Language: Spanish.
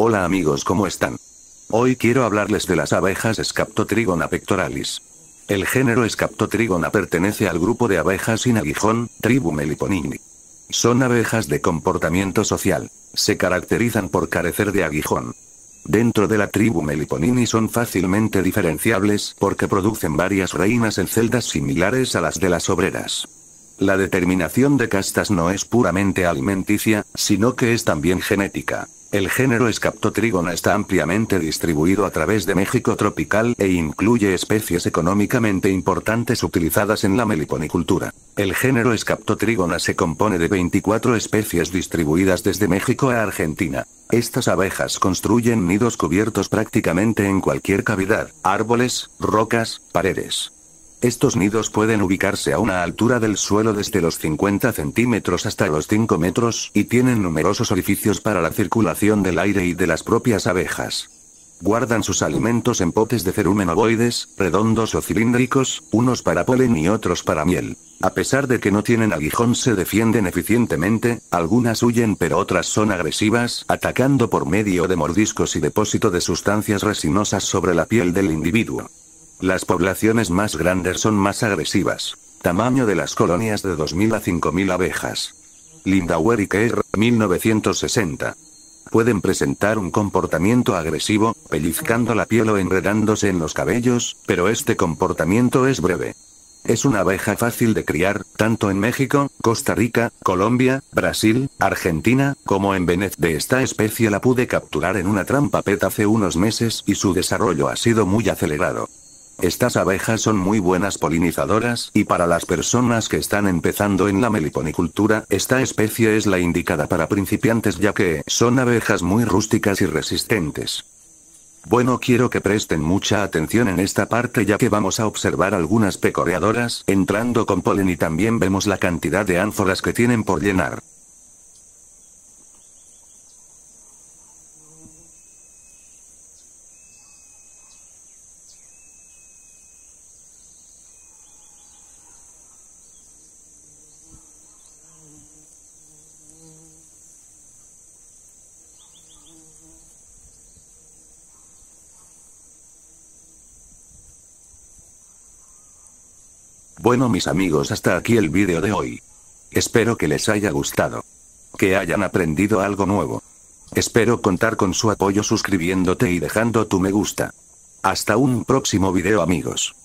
Hola amigos, ¿cómo están? Hoy quiero hablarles de las abejas Scaptotrigona pectoralis. El género Scaptotrigona pertenece al grupo de abejas sin aguijón, tribu Meliponini. Son abejas de comportamiento social. Se caracterizan por carecer de aguijón. Dentro de la tribu Meliponini son fácilmente diferenciables porque producen varias reinas en celdas similares a las de las obreras. La determinación de castas no es puramente alimenticia, sino que es también genética. El género Scaptotrigona está ampliamente distribuido a través de México tropical e incluye especies económicamente importantes utilizadas en la meliponicultura. El género Scaptotrigona se compone de 24 especies distribuidas desde México a Argentina. Estas abejas construyen nidos cubiertos prácticamente en cualquier cavidad, árboles, rocas, paredes, estos nidos pueden ubicarse a una altura del suelo desde los 50 centímetros hasta los 5 metros y tienen numerosos orificios para la circulación del aire y de las propias abejas. Guardan sus alimentos en potes de cerumen ovoides, redondos o cilíndricos, unos para polen y otros para miel. A pesar de que no tienen aguijón se defienden eficientemente, algunas huyen pero otras son agresivas, atacando por medio de mordiscos y depósito de sustancias resinosas sobre la piel del individuo. Las poblaciones más grandes son más agresivas. Tamaño de las colonias de 2.000 a 5.000 abejas. Linda 1960. Pueden presentar un comportamiento agresivo, pellizcando la piel o enredándose en los cabellos, pero este comportamiento es breve. Es una abeja fácil de criar, tanto en México, Costa Rica, Colombia, Brasil, Argentina, como en Venezuela. De esta especie la pude capturar en una trampa PET hace unos meses y su desarrollo ha sido muy acelerado. Estas abejas son muy buenas polinizadoras y para las personas que están empezando en la meliponicultura, esta especie es la indicada para principiantes ya que son abejas muy rústicas y resistentes. Bueno quiero que presten mucha atención en esta parte ya que vamos a observar algunas pecoreadoras entrando con polen y también vemos la cantidad de ánforas que tienen por llenar. Bueno mis amigos hasta aquí el vídeo de hoy. Espero que les haya gustado. Que hayan aprendido algo nuevo. Espero contar con su apoyo suscribiéndote y dejando tu me gusta. Hasta un próximo video amigos.